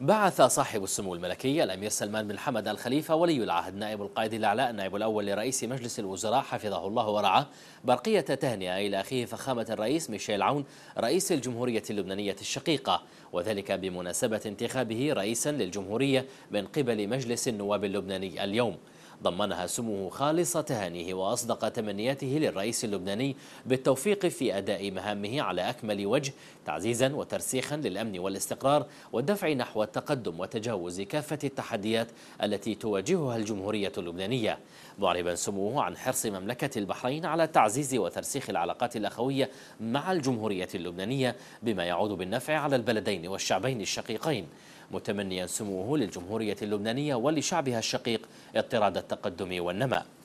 بعث صاحب السمو الملكي الأمير سلمان بن حمد الخليفة ولي العهد نائب القائد الأعلى النائب الأول لرئيس مجلس الوزراء حفظه الله ورعاه برقية تهنئة إلى أخيه فخامة الرئيس ميشيل عون رئيس الجمهورية اللبنانية الشقيقة وذلك بمناسبة انتخابه رئيسا للجمهورية من قبل مجلس النواب اللبناني اليوم ضمنها سموه خالص تهانيه وأصدق تمنياته للرئيس اللبناني بالتوفيق في أداء مهامه على أكمل وجه تعزيزا وترسيخا للأمن والاستقرار والدفع نحو التقدم وتجاوز كافة التحديات التي تواجهها الجمهورية اللبنانية معربا سموه عن حرص مملكة البحرين على تعزيز وترسيخ العلاقات الأخوية مع الجمهورية اللبنانية بما يعود بالنفع على البلدين والشعبين الشقيقين متمنيا سموه للجمهورية اللبنانية ولشعبها الشقيق اضطراد التقدم والنماء